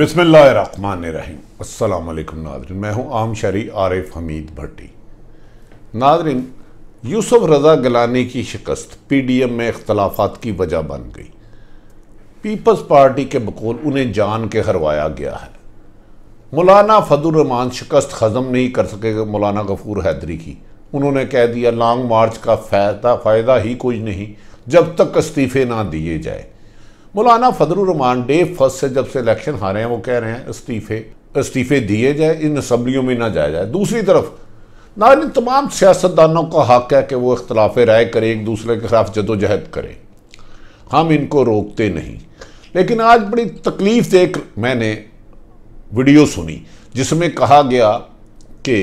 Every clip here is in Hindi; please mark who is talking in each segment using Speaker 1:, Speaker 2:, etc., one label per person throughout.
Speaker 1: बसमिल्लाम अल्लाम नादरिन मैं हूँ आम शरी आरिफ हमीद भट्टी नाजरन यूसुफ रज़ा गलानी की शिकस्त पी डी एम में इख्तलाफात की वजह बन गई पीपल्स पार्टी के बकौल उन्हें जान के हरवाया गया है मौलाना फजलरहमान शिकस्त हज़म नहीं कर सके मौलाना गफूर हैदरी की उन्होंने कह दिया लॉन्ग मार्च का फ़ायदा फ़ायदा ही कुछ नहीं जब तक इस्तीफ़े ना दिए जाए मौलाना फजलरहमान डे फर्स्ट से जब से इलेक्शन हारे हैं वो कह रहे हैं इस्तीफे इस्तीफे दिए जाए इन असम्बलियों में ना जाया जाए दूसरी तरफ ना इन तमाम सियासतदानों का हक है कि वो इख्तलाफ राय करें एक दूसरे के खिलाफ जदोजहद करें हम इनको रोकते नहीं लेकिन आज बड़ी तकलीफ देख मैंने वीडियो सुनी जिसमें कहा गया कि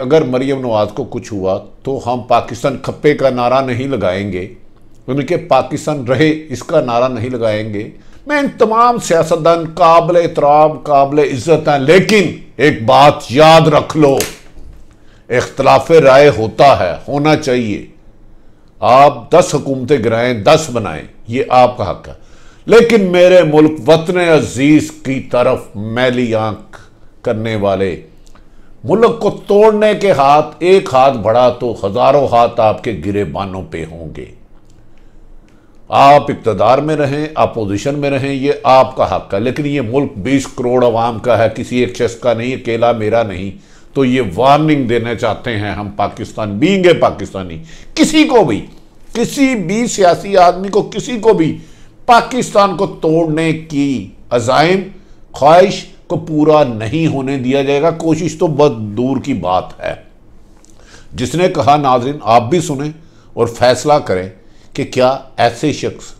Speaker 1: अगर मरियम नवाज को कुछ हुआ तो हम पाकिस्तान खप्पे का नारा नहीं लगाएंगे उनके पाकिस्तान रहे इसका नारा नहीं लगाएंगे मैं इन तमाम सियासतदान काबिल एहतराम काबिल इज्जत हैं लेकिन एक बात याद रख लो इख्तलाफ राय होता है होना चाहिए आप दस हुकूमतें गिराएं दस बनाएं ये आपका हक है लेकिन मेरे मुल्क वतन अजीज की तरफ मैली आंख करने वाले मुल्क को तोड़ने के हाथ एक हाथ बढ़ा तो हजारों हाथ आपके गिरे बानों पे होंगे आप इकतदार में रहें अपोजिशन में रहें ये आपका हक है लेकिन ये मुल्क 20 करोड़ अवाम का है किसी एक शख्स का नहीं अकेला मेरा नहीं तो ये वार्निंग देना चाहते हैं हम पाकिस्तान बींगे पाकिस्तानी किसी को भी किसी भी सियासी आदमी को किसी को भी पाकिस्तान को तोड़ने की अजाइम ख्वाहिश को पूरा नहीं होने दिया जाएगा कोशिश तो बहुत दूर की बात है जिसने कहा नाजरन आप भी सुने और फैसला करें कि क्या ऐसे शख्स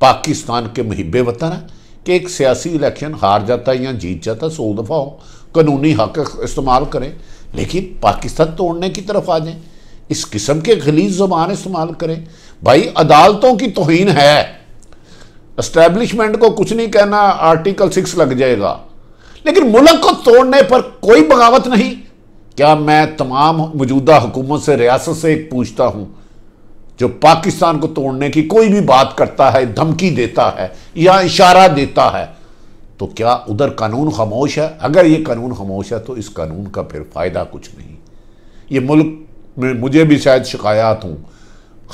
Speaker 1: पाकिस्तान के मुहबे वतन है कि एक सियासी इलेक्शन हार जाता है या जीत जाता है सौ दफ़ा हो कानूनी हक इस्तेमाल करें लेकिन पाकिस्तान तोड़ने की तरफ आ जाएं इस किस्म के गलीज जबान इस्तेमाल करें भाई अदालतों की तोहन है इस्टेब्लिशमेंट को कुछ नहीं कहना आर्टिकल सिक्स लग जाएगा लेकिन मुल्क को तोड़ने पर कोई बगावत नहीं क्या मैं तमाम मौजूदा हुकूमत से रियासत से एक पूछता हूँ जो पाकिस्तान को तोड़ने की कोई भी बात करता है धमकी देता है या इशारा देता है तो क्या उधर कानून खामोश है अगर ये कानून खामोश है तो इस कानून का फिर फ़ायदा कुछ नहीं ये मुल्क में मुझे भी शायद शिकायत हूँ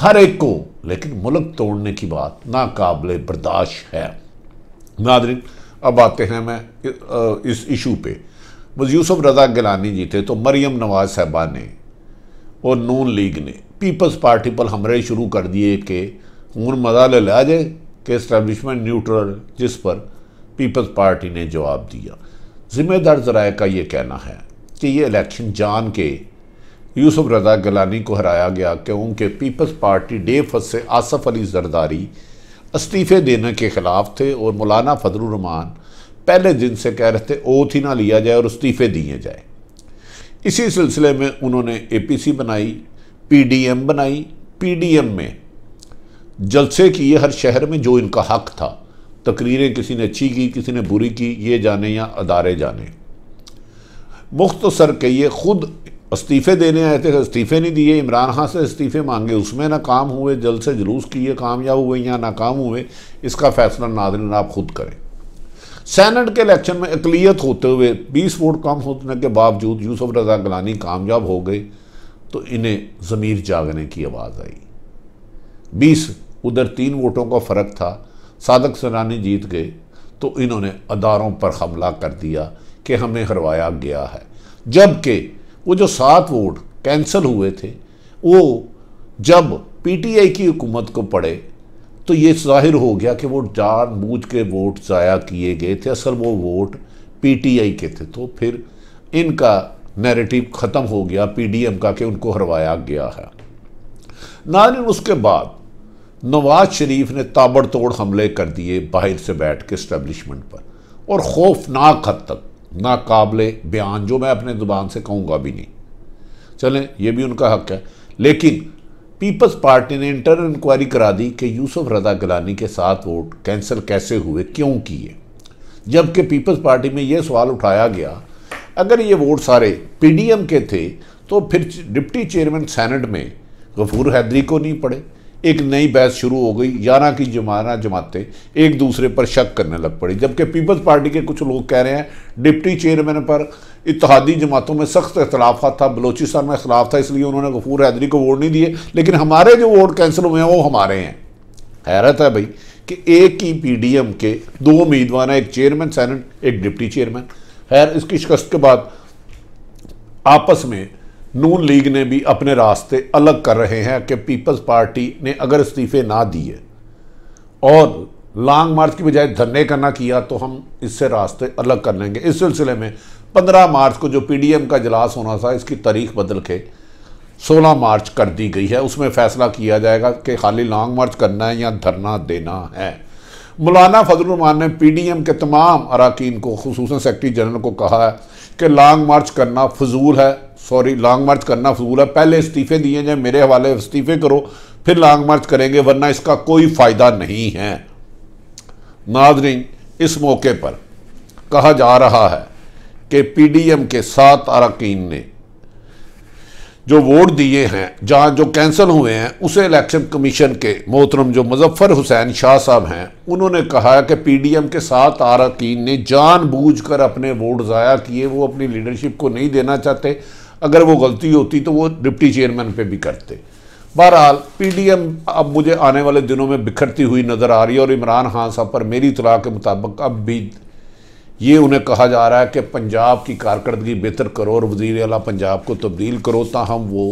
Speaker 1: हर एक को लेकिन मुल्क तोड़ने की बात नाकबले बर्दाश्त है नादरिन अब आते हैं मैं इस इशू पे मुझे यूसुफ रजा गिलानी जी थे तो मरियम नवाज साहबा ने और नून लीग ने पीपल्स पार्टी पर हमले शुरू कर दिए कि हूँ मजा ले लिया जाए कि इस्टेबलिशमेंट न्यूट्रल जिस पर पीपल्स पार्टी ने जवाब दिया ज़िम्मेदार जराए का ये कहना है कि ये इलेक्शन जान के यूसुफ रजा गलानी को हराया गया क्योंकि पीपल्स पार्टी डे से आसफ अली जरदारी इस्तीफ़े देने के ख़िलाफ़ थे और मौलाना फजलरहमान पहले दिन से कह रहे थे ओथ ही ना लिया जाए और इस्तीफ़े दिए जाए इसी सिलसिले में उन्होंने एपीसी बनाई पीडीएम बनाई पीडीएम में जलसे किए हर शहर में जो इनका हक था तकरीरें किसी ने अच्छी की किसी ने बुरी की ये जाने या अदारे जाने मुख्तसर के ये खुद इस्तीफ़े देने आए थे इस्तीफ़े नहीं दिए इमरान खान से इस्तीफ़े मांगे उसमें ना काम हुए जल से जुलूस किए कामयाब हुए या नाकाम हुए इसका फ़ैसला नाजरन आप खुद करें सैनट के इलेक्शन में अकलीत होते हुए 20 वोट कम होने के बावजूद यूसुफ रजा गलानी कामयाब हो गए तो इन्हें ज़मीर जागने की आवाज़ आई 20 उधर तीन वोटों का फ़र्क था सादक सरानी जीत गए तो इन्होंने अदारों पर हमला कर दिया कि हमें हरवाया गया है जबकि वो जो सात वोट कैंसिल हुए थे वो जब पीटीआई की हुकूमत को पड़े तो ये जाहिर हो गया कि वो जान बूझ के वोट ज़ाया किए गए थे असल वो वोट पीटीआई के थे तो फिर इनका नैरेटिव ख़त्म हो गया पीडीएम का कि उनको हरवाया गया है नारिन उसके बाद नवाज शरीफ ने ताबड़तोड़ हमले कर दिए बाहर से बैठ के इस्टेब्लिशमेंट पर और खौफनाक हद तक नाकबले बयान जो मैं अपने ज़ुबान से कहूँगा भी नहीं चलें यह भी उनका हक है लेकिन पीपल्स पार्टी ने इंटरनल इंक्वायरी करा दी कि यूसुफ रजा गलानी के साथ वोट कैंसिल कैसे हुए क्यों किए जबकि पीपल्स पार्टी में ये सवाल उठाया गया अगर ये वोट सारे पीडीएम के थे तो फिर डिप्टी चेयरमैन सेनेट में गफूर हैदरी को नहीं पड़े एक नई बहस शुरू हो गई यारह की जमाना जमातें एक दूसरे पर शक करने लग पड़ी जबकि पीपल्स पार्टी के कुछ लोग कह रहे हैं डिप्टी चेयरमैन पर इतिहादी जमातों में सख्त अख्तलाफ था बलोचिस्तान में अख्तलाफ था इसलिए उन्होंने गफूर हैदरी को वोट नहीं दिए लेकिन हमारे जो वोट कैंसिल हुए हैं वो हमारे हैं हैरत है भाई कि एक ही पीडीएम के दो उम्मीदवार हैं एक चेयरमैन सैनट एक डिप्टी चेयरमैन खैर इसकी शिकस्त के बाद आपस में नून लीग ने भी अपने रास्ते अलग कर रहे हैं कि पीपल्स पार्टी ने अगर इस्तीफे ना दिए और लॉन्ग मार्च की बजाय धरने का ना किया तो हम इससे रास्ते अलग कर लेंगे इस सिलसिले में 15 मार्च को जो पीडीएम का इजलास होना था इसकी तारीख बदल के 16 मार्च कर दी गई है उसमें फैसला किया जाएगा कि खाली लॉन्ग मार्च करना है या धरना देना है मौलाना फजलरमान ने पी डी एम के तमाम अरकान को खसूस सेक्रटरी जनरल को कहा है कि लॉन्ग मार्च करना फजूल है सॉरी लॉन्ग मार्च करना फजूल है पहले इस्तीफ़े दिए जाए मेरे हवाले इस्तीफ़े करो फिर लॉन्ग मार्च करेंगे वरना इसका कोई फ़ायदा नहीं है नाजरीन इस मौके पर कहा जा रहा है कि पी डी एम के सात अरकान ने जो वोट दिए हैं जहाँ जो कैंसिल हुए हैं उसे इलेक्शन कमीशन के मोहतरम जो मुजफ्फर हुसैन शाह साहब हैं उन्होंने कहा कि पी डी एम के सात आरकिन ने जान बूझ कर अपने वोट ज़ाया किए वो अपनी लीडरशिप को नहीं देना चाहते अगर वो गलती होती तो वो डिप्टी चेयरमैन पर भी करते बहरहाल पी डी एम अब मुझे आने वाले दिनों में बिखरती हुई नज़र आ रही है और इमरान खान साहब पर मेरी इतला के मुताबिक अब भी ये उन्हें कहा जा रहा है कि पंजाब की कारकर्दगी बेहतर करो और वजीर अला पंजाब को तब्दील करो ताहम वो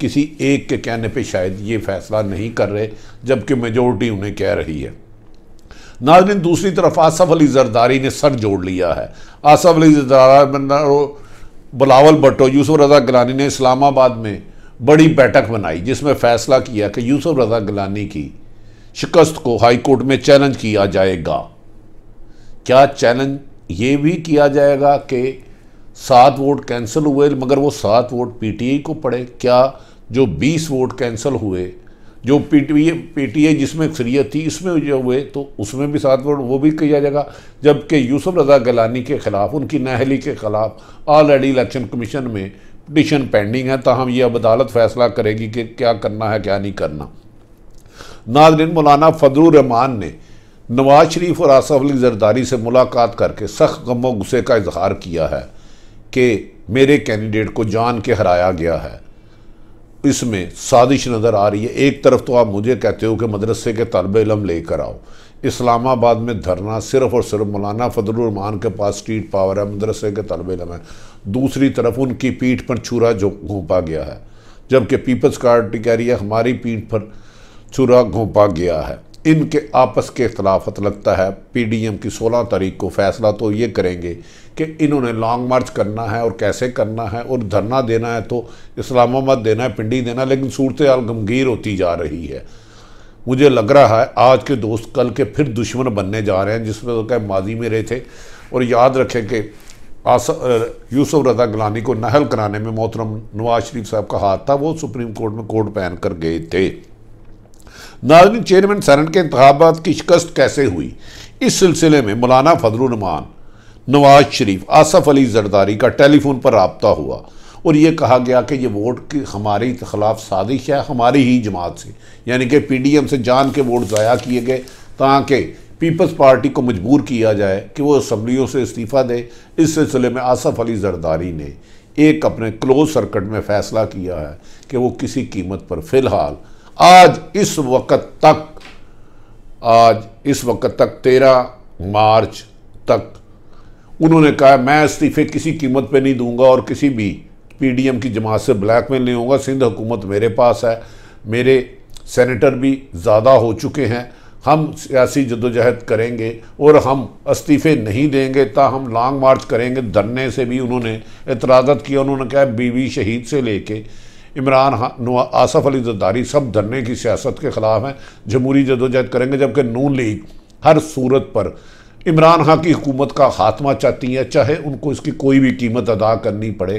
Speaker 1: किसी एक के कहने पर शायद ये फैसला नहीं कर रहे जबकि मेजोरिटी उन्हें कह रही है नाजरीन दूसरी तरफ आसफ अली जरदारी ने सर जोड़ लिया है आसफ अली जरदार बलावल भट्टो यूसुफ रजा गलानी ने इस्लामाबाद में बड़ी बैठक बनाई जिसमें फैसला किया कि यूसुफ रजा गलानी की शिकस्त को हाईकोर्ट में चैलेंज किया जाएगा क्या चैलेंज ये भी किया जाएगा कि सात वोट कैंसिल हुए मगर वो सात वोट पीटीआई को पड़े क्या जो बीस वोट कैंसिल हुए जो पीटीए पीटीए जिसमें अक्सरियत थी इसमें जो हुए तो उसमें भी सात वोट वो भी किया जाएगा जबकि यूसुफ रजा गलानी के ख़िलाफ़ उनकी नाहली के ख़िलाफ़ ऑलरेडी इलेक्शन कमीशन में पटिशन पेंडिंग है ताहम यह अब अदालत फैसला करेगी कि क्या करना है क्या नहीं करना नाजरीन मौलाना फजलरहमान ने नवाज शरीफ और आसफ अली जरदारी से मुलाकात करके सख्त गम गुस्से का इजहार किया है कि मेरे कैंडिडेट को जान के हराया गया है इसमें साजिश नज़र आ रही है एक तरफ तो आप मुझे कहते हो कि मदरसे के तलब इलम लेकर आओ इस्लामाबाद में धरना सिर्फ और सिर्फ मौलाना फजलरहमान के पास स्ट्रीट पावर है मदरसे के तलब इलम है दूसरी तरफ उनकी पीठ पर छुरा जो घोंपा गया है जबकि पीपल्स पार्टी कह रही है हमारी पीठ पर छुरा घोंपा गया है इनके आपस के अख्तलाफत लगता है पी डी एम की सोलह तारीख को फैसला तो ये करेंगे कि इन्होंने लॉन्ग मार्च करना है और कैसे करना है और धरना देना है तो इस्लामाबाद देना है पिंडी देना है लेकिन सूरत हाल गमगीर होती जा रही है मुझे लग रहा है आज के दोस्त कल के फिर दुश्मन बनने जा रहे हैं जिसमें तो क्या माजी में रहे थे और याद रखें कि आस यूसुफ रजा गलानी को नहल कराने में मोहतरम नवाज शरीफ साहब का हाथ था वो सुप्रीम कोर्ट में कोर्ट पहन कर गए थे नाजन चेयरमैन सैनट के इंतबात की शिकस्त कैसे हुई इस सिलसिले में मौलाना फजलरहमान नवाज शरीफ आसफ अली जरदारी का टेलीफोन पर रबता हुआ और ये कहा गया कि ये वोट की हमारे खिलाफ साजिश है हमारी ही जमात से यानी कि पी डी एम से जान के वोट ज़ाया किए गए ताकि पीपल्स पार्टी को मजबूर किया जाए कि वो असम्बलियों से इस्तीफ़ा दे इस सिलसिले में आसफ अली जरदारी ने एक अपने क्लोज सर्कट में फ़ैसला किया है कि वो किसी कीमत पर फ़िलहाल आज इस वक्त तक आज इस वक्त तक तेरह मार्च तक उन्होंने कहा मैं इस्तीफे किसी कीमत पे नहीं दूंगा और किसी भी पीडीएम की जमात से ब्लैक मेल नहीं होगा सिंध हुकूमत मेरे पास है मेरे सेनेटर भी ज़्यादा हो चुके हैं हम सियासी जदोजहद करेंगे और हम इस्तीफ़े नहीं देंगे ता हम लॉन्ग मार्च करेंगे धरने से भी उन्होंने इतराज़त किया उन्होंने कहा बीवी शहीद से लेके इमरान आसफ अली जद्दारी सब धरने की सियासत के ख़िलाफ़ हैं जमहूरी जदोजहद करेंगे जबकि नून लीग हर सूरत पर इमरान खां की हुकूमत का खात्मा चाहती है चाहे उनको इसकी कोई भी कीमत अदा करनी पड़े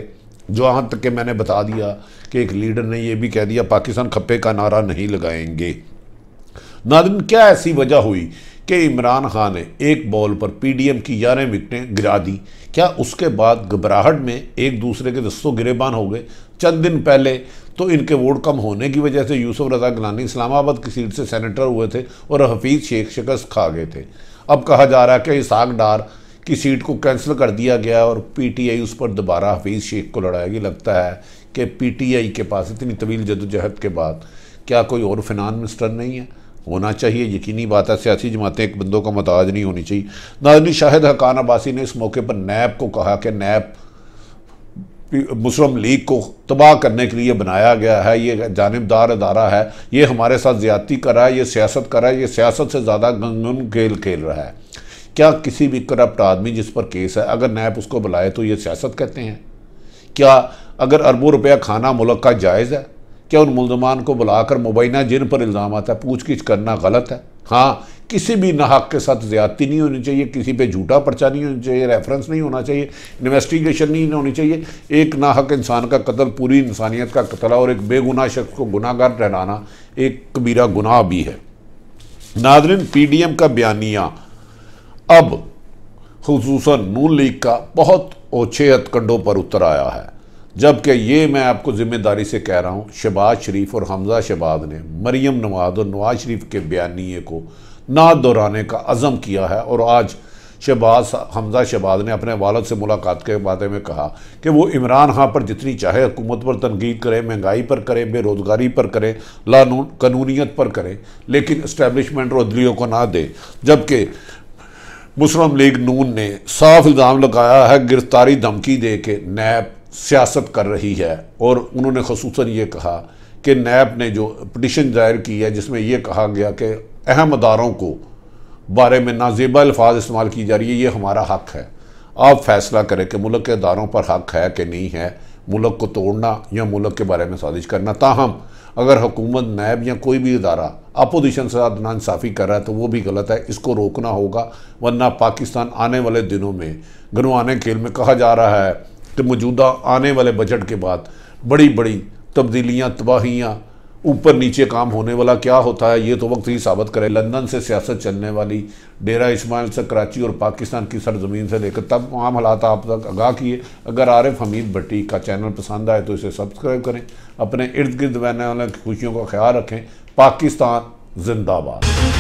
Speaker 1: जो तक कि मैंने बता दिया कि एक लीडर ने यह भी कह दिया पाकिस्तान खप्पे का नारा नहीं लगाएंगे नादिन क्या ऐसी वजह हुई कि इमरान खान ने एक बॉल पर पीडीएम की ग्यारह विकटें गिरा दी क्या उसके बाद घबराहट में एक दूसरे के दस्तों गिरेबान हो गए चंद दिन पहले तो इनके वोट कम होने की वजह से यूसुफ रजा गलानी इस्लामाबाद की सीट से सेनेटर हुए थे और हफीज़ शेख शिकस्त खा गए थे अब कहा जा रहा है कि इसहाक डार की सीट को कैंसिल कर दिया गया और पीटीआई उस पर दोबारा हफीज़ शेख को लड़ाएगी लगता है कि पीटीआई के पास इतनी तवील जदोजहद के बाद क्या कोई और फिनान मिनिस्टर नहीं है होना चाहिए यकीनी बात है सियासी जमातें एक बंदों का मताज नहीं होनी चाहिए नाजनी शाहिद हकान अब्बासी ने इस मौके पर नैब को कहा कि नैब मुस्लिम लीग को तबाह करने के लिए बनाया गया है ये जानबदार अदारा है ये हमारे साथ ज़्यादती कर रहा है ये सियासत कर रहा है ये सियासत से ज़्यादा गंगन खेल खेल रहा है क्या किसी भी करप्ट आदमी जिस पर केस है अगर नैब उसको बुलाए तो ये सियासत कहते हैं क्या अगर अरबों रुपया खाना मुल्क का जायज़ है क्या उन मुलजमान को बुलाकर मुबैना जिन पर इल्ज़ाम आता है पूछगिछ करना गलत है हाँ किसी भी नाहक के साथ ज़्यादती नहीं होनी चाहिए किसी पे झूठा पर्चा नहीं होना चाहिए रेफरेंस नहीं होना चाहिए इन्वेस्टिगेशन नहीं होनी चाहिए एक नाहक इंसान का कत्ल पूरी इंसानियत का कतला और एक बेगुनाह शख्स को गुनाहगार ठहराना एक कबीरा गुनाह भी है नादरिन पी डी एम का बयानिया अब खूस नून लीग का बहुत ओछे हथकंडों पर उतर आया है जबकि ये मैं आपको ज़िम्मेदारी से कह रहा हूँ शहबाज शरीफ और हमजा शहबाज ने मरीम नवाज और नवाज शरीफ के बयानी को ना दोहराने का अज़म किया है और आज शहबाज हमजा शहबाज ने अपने वालद से मुलाकात के बारे में कहा कि वो इमरान खां पर जितनी चाहे हुकूमत पर तनकीद करें महंगाई पर करें बेरोज़गारी पर करें लानून कानूनीत पर करें लेकिन इस्टेबलिशमेंट और अदलियों को ना दें जबकि मुस्लिम लीग नून ने साफ इल्ज़ाम लगाया है गिरफ्तारी धमकी दे के नैब सियासत कर रही है और उन्होंने खसूस ये कहा कि नैब ने जो पटिशन दायर की है जिसमें यह कहा गया कि अहम अदारों को बारे में नाजेबा अल्फाज इस्तेमाल की जा रही है ये हमारा हक है आप फैसला करें कि मुल्क के अदारों पर हक है कि नहीं है मुल्क को तोड़ना या मुल्क के बारे में साजिश करना ताहम अगर हुकूमत नैब या कोई भी अदारा अपोजिशन से साथ नानसाफ़ी कर रहा है तो वो भी गलत है इसको रोकना होगा वरना पाकिस्तान आने वाले दिनों में गनवाने खेल में कहा जा रहा है तो मौजूदा आने वाले बजट के बाद बड़ी बड़ी तब्दीलियाँ तबाहियाँ ऊपर नीचे काम होने वाला क्या होता है ये तो वक्त ही साबित करे लंदन से सियासत चलने वाली डेरा इस्माइल से कराची और पाकिस्तान की सरजमीन से लेकर तब आम हालात आप तक आगाह किए अगर आरिफ हमीद भट्टी का चैनल पसंद आए तो इसे सब्सक्राइब करें अपने इर्द गिर्द बहने वाले खुशियों का ख्याल रखें पाकिस्तान जिंदाबाद